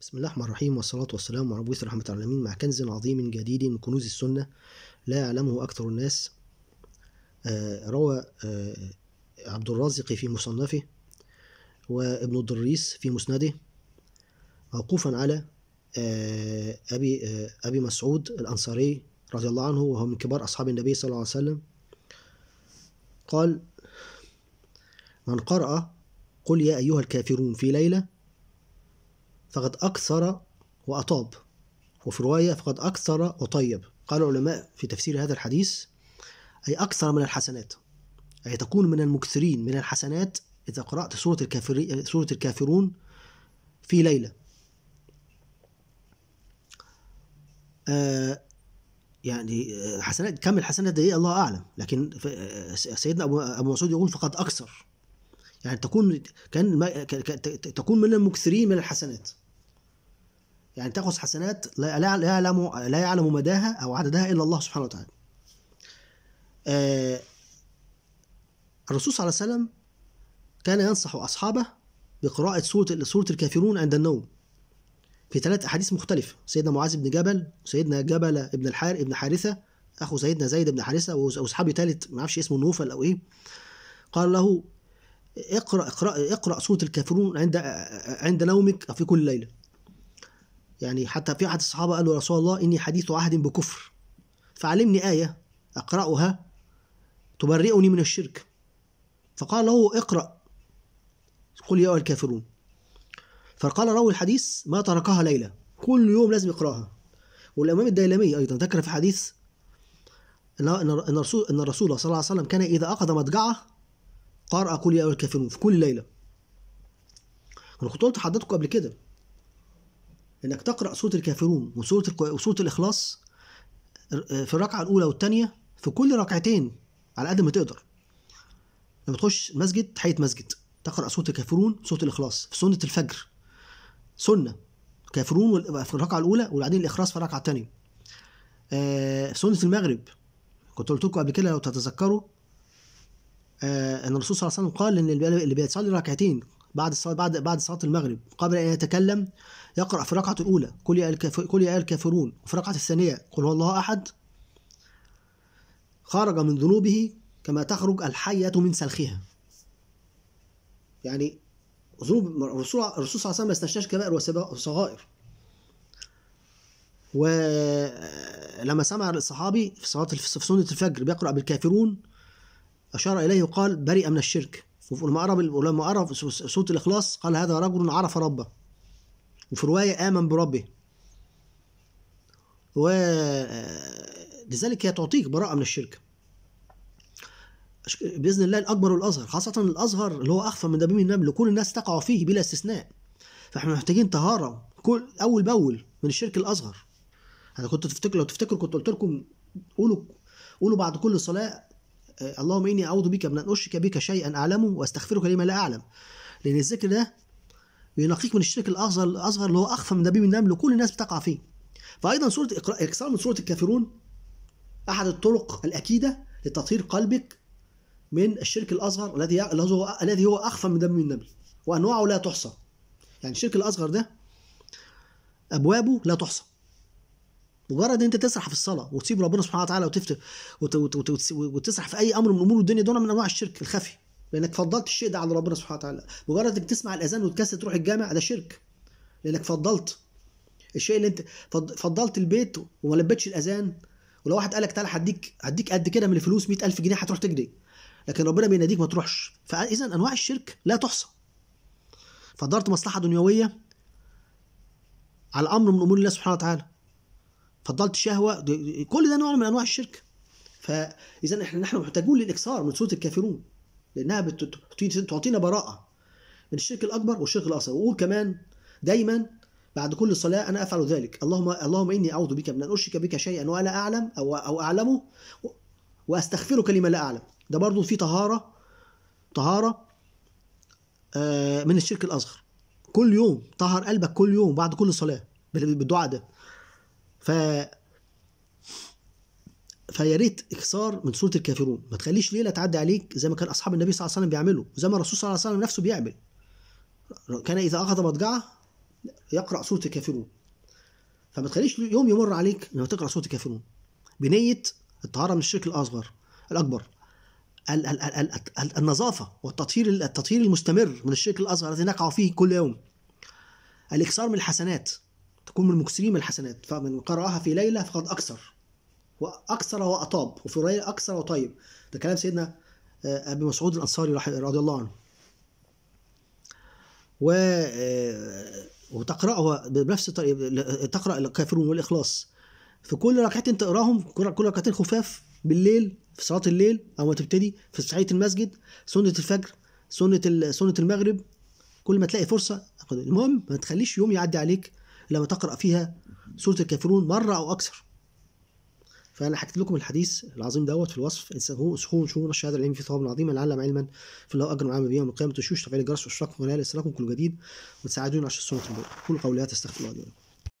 بسم الله الرحمن الرحيم والصلاة والسلام على بوث رحمة العالمين مع كنز عظيم جديد من كنوز السنة لا يعلمه أكثر الناس آه، روى آه، عبد الرازق في مصنفه وابن الدريس في مسنده موقوفا على آه، أبي أبي مسعود الأنصاري رضي الله عنه وهو من كبار أصحاب النبي صلى الله عليه وسلم قال من قرأ قل يا أيها الكافرون في ليلة فقد أكثر وأطاب وفي رواية فقد أكثر وطيب قال العلماء في تفسير هذا الحديث أي أكثر من الحسنات أي تكون من المكثرين من الحسنات إذا قرأت سورة, الكافر سورة الكافرون في ليلة آه يعني آه، حسنات كم الحسنات دي الله أعلم لكن آه، سيدنا أبو مسعود يقول فقد أكثر يعني تكون كان تكون من المكثرين من الحسنات يعني تأخذ حسنات لا يعلم لا يعلم مداها أو عددها إلا الله سبحانه وتعالى. آه، الرسول صلى الله عليه وسلم كان ينصح أصحابه بقراءة سورة سورة الكافرون عند النوم. في ثلاث أحاديث مختلفة، سيدنا معاذ بن جبل، سيدنا جبل ابن الحار ابن حارثة، أخو سيدنا زيد بن حارثة واصحابي ثالث ما أعرفش اسمه نوفل أو إيه. قال له اقرأ اقرأ اقرأ سورة الكافرون عند عند نومك أو في كل ليلة. يعني حتى في أحد الصحابة قال له يا رسول الله إني حديث عهد بكفر فعلمني آية أقرأها تبرئني من الشرك فقال له اقرأ قل يا أيها الكافرون فقال راوي الحديث ما تركها ليلة كل يوم لازم يقرأها والإمام الديلمي أيضا ذكر في حديث ان الرسول ان الرسول صلى الله عليه وسلم كان اذا اخذ مضجعه قرأ قل يا ايها الكافرون في كل ليله. انا كنت قلت لحضراتكم قبل كده انك تقرا سوره الكافرون وسوره وسوره الاخلاص آه، في الركعه الاولى والثانيه في كل ركعتين على قد ما تقدر لما تخش مسجد تحيه مسجد تقرا سوره الكافرون سوره الاخلاص في سنه الفجر سنه كافرون في الركعه الاولى وبعدين الاخلاص في الركعه الثانيه آه سنه المغرب كنت قلت لكم قبل كده لو تتذكروا آه ان الرسول صلى الله عليه وسلم قال ان اللي بيصلي ركعتين بعد الصلاه بعد بعد صلاه المغرب قبل ان يتكلم يقرا في الركعه الاولى قل يا قل يا الكافرون وفي الركعه الثانيه قل هو الله احد خرج من ذنوبه كما تخرج الحيه من سلخها يعني ذنوب الرسول صلى الله عليه وسلم ما استشهدش كبائر وصغائر ولما سمع الصحابي في صلاة في سنة الفجر بيقرأ بالكافرون أشار إليه وقال برئ من الشرك ولما قرب ولما قرب صوت الاخلاص قال هذا رجل عرف ربه وفي روايه امن بربه ولذلك هي تعطيك براءه من الشرك باذن الله الاكبر والاصغر خاصه الازهر اللي هو اخفى من دبيب النمل كل الناس تقع فيه بلا استثناء فاحنا محتاجين طهاره كل اول باول من الشرك الاصغر انا كنت تفتكر لو تفتكر كنت قلت لكم قولوا قولوا بعد كل صلاه آه، اللهم اني اعوذ بك من ان اشرك بك شيئا اعلمه واستغفرك لما لا اعلم لان الذكر ده بينقيك من الشرك الاصغر الاصغر اللي هو اخفى من دبيب النمل كل الناس بتقع فيه فايضا سوره اكثر من سوره الكافرون احد الطرق الاكيده لتطهير قلبك من الشرك الاصغر الذي الذي هو اخفى من دبيب النمل وانواعه لا تحصى يعني الشرك الاصغر ده ابوابه لا تحصى مجرد ان انت تسرح في الصلاه وتسيب ربنا سبحانه وتعالى وتفتح وتسرح في اي امر من امور الدنيا دون من انواع الشرك الخفي لانك فضلت الشيء ده على ربنا سبحانه وتعالى مجرد انك تسمع الاذان وتكسل تروح الجامع ده شرك لانك فضلت الشيء اللي انت فضلت البيت وما لبتش الاذان ولو واحد قالك تعالى هديك هديك قد كده من الفلوس 100000 جنيه هتروح تجري لكن ربنا بيناديك ما تروحش فاذا انواع الشرك لا تحصى فضلت مصلحه دنيويه على امر من امور الله سبحانه وتعالى فضلت شهوه كل ده نوع من انواع الشرك فاذا احنا نحن محتاجون للاكثار من سوره الكافرون لانها تعطينا براءه من الشرك الاكبر والشرك الاصغر واقول كمان دايما بعد كل صلاة أنا أفعل ذلك اللهم اللهم إني أعوذ بك من أن أشرك بك شيئا ولا أعلم أو أو أعلمه وأستغفرك لما لا أعلم ده برضو في طهارة طهارة آه، من الشرك الأصغر كل يوم طهر قلبك كل يوم بعد كل صلاة بالدعاء ده ف فيا ريت اكثار من سوره الكافرون ما تخليش ليله تعدي عليك زي ما كان اصحاب النبي صلى الله عليه وسلم بيعملوا وزي ما الرسول صلى الله عليه وسلم نفسه بيعمل كان اذا اخذ مضجعه يقرا سوره الكافرون فما تخليش يوم يمر عليك انك تقرا سوره الكافرون بنيه الطهاره من الشرك الاصغر الاكبر ال ال ال ال النظافه والتطهير التطهير المستمر من الشرك الاصغر الذي نقع فيه كل يوم الاكثار من الحسنات تكون من مكسرين الحسنات فمن قرأها في ليلة فقد أكثر وأكثر وأطاب وفي ليلة أكثر وطيب ده كلام سيدنا آه، أبي مسعود الأنصاري رضي الله عنه و آه، وتقرأها بنفس الطريقة تقرأ الكافرون والإخلاص في كل ركعتين تقراهم كل ركعتين خفاف بالليل في صلاة الليل أو ما تبتدي في صحية المسجد سنة الفجر سنة سنة المغرب كل ما تلاقي فرصة المهم ما تخليش يوم يعدي عليك لما تقرأ فيها سورة الكافرون مرة أو أكثر فأنا حكيت لكم الحديث العظيم دوت في الوصف شو رش هذا العلم في ثواب عظيم لعلم علما في الله أجر عام به القيامة وشوش تفعيل الجرس في القناة لإسراكم كل جديد وتساعدون عشر سنة البر كل قولي تستغفر الله